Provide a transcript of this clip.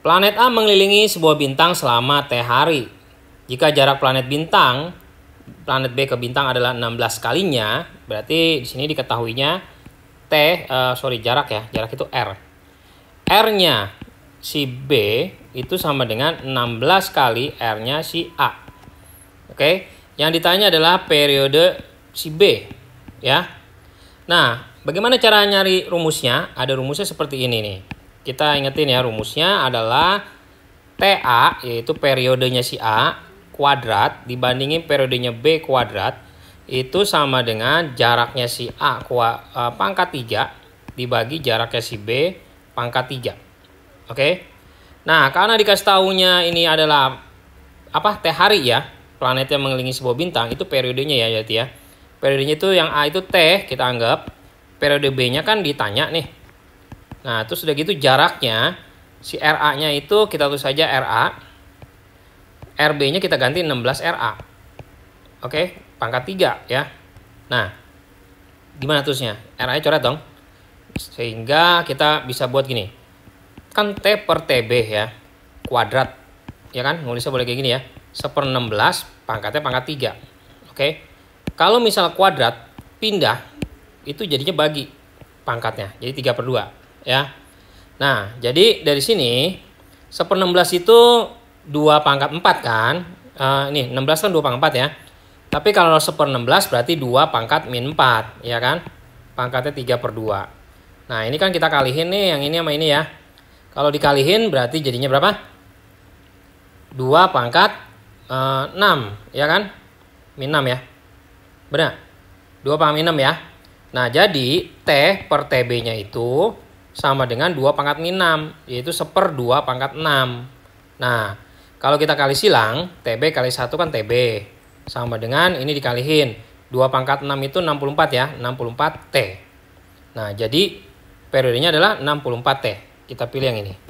Planet A mengelilingi sebuah bintang selama T hari. Jika jarak planet bintang, planet B ke bintang adalah 16 kalinya, berarti di sini diketahuinya T, uh, sorry jarak ya, jarak itu R. R-nya si B itu sama dengan 16 kali R-nya si A. Oke, yang ditanya adalah periode si B, ya. Nah, bagaimana cara nyari rumusnya? Ada rumusnya seperti ini nih kita ingetin ya rumusnya adalah TA yaitu periodenya si A kuadrat dibandingin periodenya B kuadrat itu sama dengan jaraknya si A kuat eh, pangkat 3 dibagi jaraknya si B pangkat 3. Oke. Nah, karena dikasih tahunya ini adalah apa? T hari ya. Planet yang mengelilingi sebuah bintang itu periodenya ya jadi ya. Periodenya itu yang A itu T kita anggap. Periode B-nya kan ditanya nih Nah, terus sudah gitu jaraknya si RA-nya itu kita tulis saja RA. RB-nya kita ganti 16 RA. Oke, pangkat 3 ya. Nah, gimana terusnya? RA-nya coret dong. Sehingga kita bisa buat gini. Kan T per TB ya. Kuadrat. Ya kan? Nulisnya boleh kayak gini ya. 1 per 16, pangkatnya pangkat 3. Oke. Kalau misal kuadrat, pindah, itu jadinya bagi pangkatnya. Jadi 3 per 2 ya. Nah, jadi dari sini 1 16 itu 2 pangkat 4 kan. Uh, ini 16 kan 2 pangkat 4 ya. Tapi kalau 1 per 16 berarti 2 pangkat min 4, ya kan? Pangkatnya 3 per 2. Nah, ini kan kita kalihin nih yang ini sama ini ya. Kalau dikalihin berarti jadinya berapa? 2 pangkat uh, eh, 6, ya kan? Min 6 ya. Benar? 2 pangkat min 6 ya. Nah, jadi T per TB-nya itu sama dengan 2 pangkat min 6, yaitu 1 per 2 pangkat 6. Nah, kalau kita kali silang, TB kali 1 kan TB. Sama dengan ini dikalihin. 2 pangkat 6 itu 64 ya, 64T. Nah, jadi periodenya adalah 64T. Kita pilih yang ini.